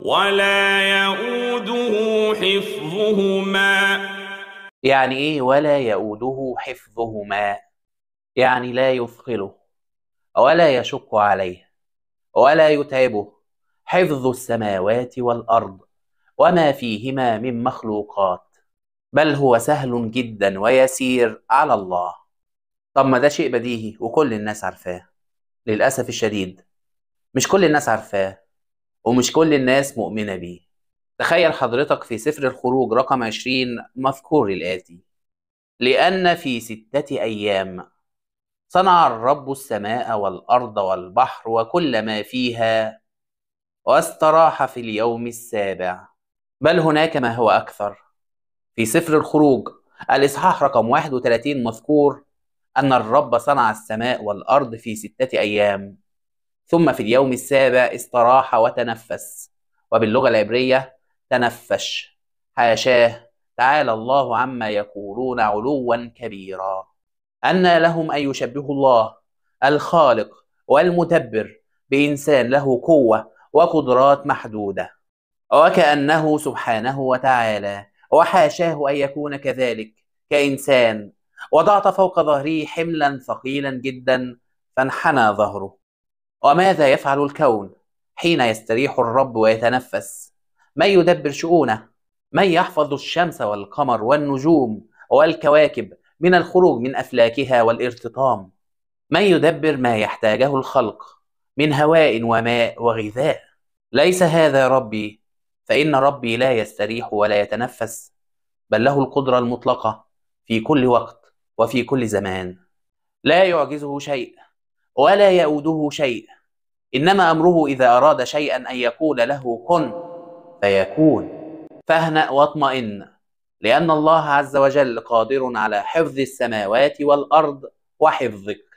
ولا يؤوده حفظهما يعني ايه ولا يؤوده حفظهما يعني لا يثقله ولا يشق عليه ولا يتعبه حفظ السماوات والارض وما فيهما من مخلوقات بل هو سهل جدا ويسير على الله طب ما ده شيء بديهي وكل الناس عارفاه للاسف الشديد مش كل الناس عارفاه ومش كل الناس مؤمنة بيه تخيل حضرتك في سفر الخروج رقم 20 مذكور الآتي لأن في ستة أيام صنع الرب السماء والأرض والبحر وكل ما فيها واستراح في اليوم السابع بل هناك ما هو أكثر في سفر الخروج الإصحاح رقم 31 مذكور أن الرب صنع السماء والأرض في ستة أيام ثم في اليوم السابع استراح وتنفس وباللغة العبرية تنفش حاشاه تعالى الله عما يقولون علوا كبيرا أن لهم أن يشبهوا الله الخالق والمدبر بإنسان له قوة وقدرات محدودة وكأنه سبحانه وتعالى وحاشاه أن يكون كذلك كإنسان وضعت فوق ظهره حملا ثقيلا جدا فانحنى ظهره وماذا يفعل الكون حين يستريح الرب ويتنفس من يدبر شؤونه من يحفظ الشمس والقمر والنجوم والكواكب من الخروج من افلاكها والارتطام من يدبر ما يحتاجه الخلق من هواء وماء وغذاء ليس هذا ربي فان ربي لا يستريح ولا يتنفس بل له القدره المطلقه في كل وقت وفي كل زمان لا يعجزه شيء ولا يؤوده شيء إنما أمره إذا أراد شيئا أن يقول له كن فيكون فاهنأ واطمئن لأن الله عز وجل قادر على حفظ السماوات والأرض وحفظك